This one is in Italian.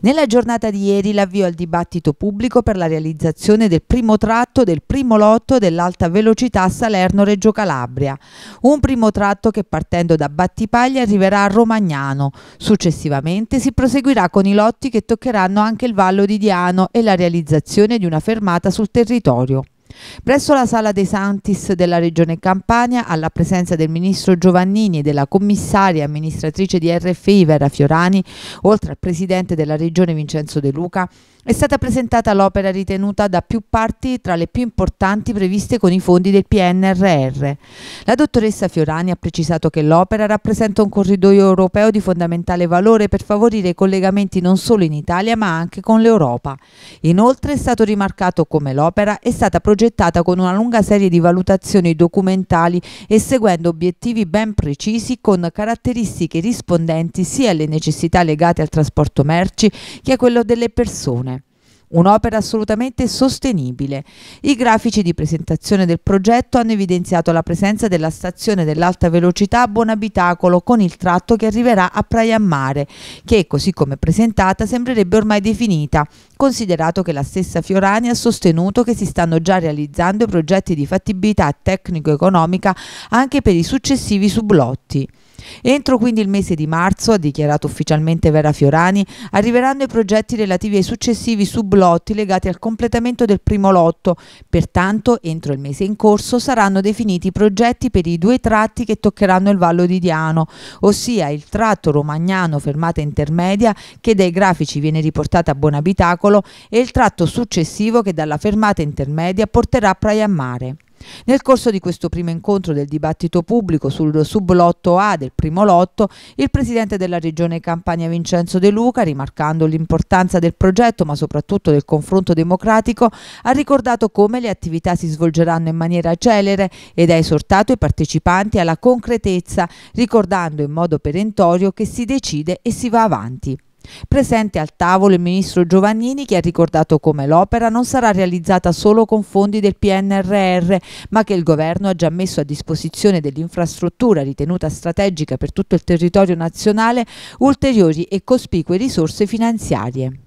Nella giornata di ieri l'avvio al dibattito pubblico per la realizzazione del primo tratto del primo lotto dell'alta velocità Salerno-Reggio Calabria. Un primo tratto che partendo da Battipaglia arriverà a Romagnano. Successivamente si proseguirà con i lotti che toccheranno anche il Vallo di Diano e la realizzazione di una fermata sul territorio. Presso la Sala dei Santis della Regione Campania, alla presenza del Ministro Giovannini e della commissaria amministratrice di RFI Vera Fiorani, oltre al Presidente della Regione Vincenzo De Luca, è stata presentata l'opera ritenuta da più parti tra le più importanti previste con i fondi del PNRR. La dottoressa Fiorani ha precisato che l'opera rappresenta un corridoio europeo di fondamentale valore per favorire i collegamenti non solo in Italia ma anche con l'Europa. Inoltre è stato rimarcato come l'opera è stata progettata progettata con una lunga serie di valutazioni documentali e seguendo obiettivi ben precisi con caratteristiche rispondenti sia alle necessità legate al trasporto merci che a quello delle persone un'opera assolutamente sostenibile. I grafici di presentazione del progetto hanno evidenziato la presenza della stazione dell'alta velocità a Buonabitacolo con il tratto che arriverà a Praia Mare, che così come presentata sembrerebbe ormai definita, considerato che la stessa Fiorani ha sostenuto che si stanno già realizzando i progetti di fattibilità tecnico-economica anche per i successivi sublotti. Entro quindi il mese di marzo, ha dichiarato ufficialmente Vera Fiorani, arriveranno i progetti relativi ai successivi sublotti legati al completamento del primo lotto. Pertanto, entro il mese in corso saranno definiti i progetti per i due tratti che toccheranno il Vallo di Diano, ossia il tratto romagnano fermata intermedia che dai grafici viene riportata a Buonabitacolo e il tratto successivo che dalla fermata intermedia porterà a Praia a Mare. Nel corso di questo primo incontro del dibattito pubblico sul sublotto A del primo lotto, il presidente della regione Campania Vincenzo De Luca, rimarcando l'importanza del progetto ma soprattutto del confronto democratico, ha ricordato come le attività si svolgeranno in maniera celere ed ha esortato i partecipanti alla concretezza, ricordando in modo perentorio che si decide e si va avanti. Presente al tavolo il ministro Giovannini che ha ricordato come l'opera non sarà realizzata solo con fondi del PNRR, ma che il governo ha già messo a disposizione dell'infrastruttura ritenuta strategica per tutto il territorio nazionale ulteriori e cospicue risorse finanziarie.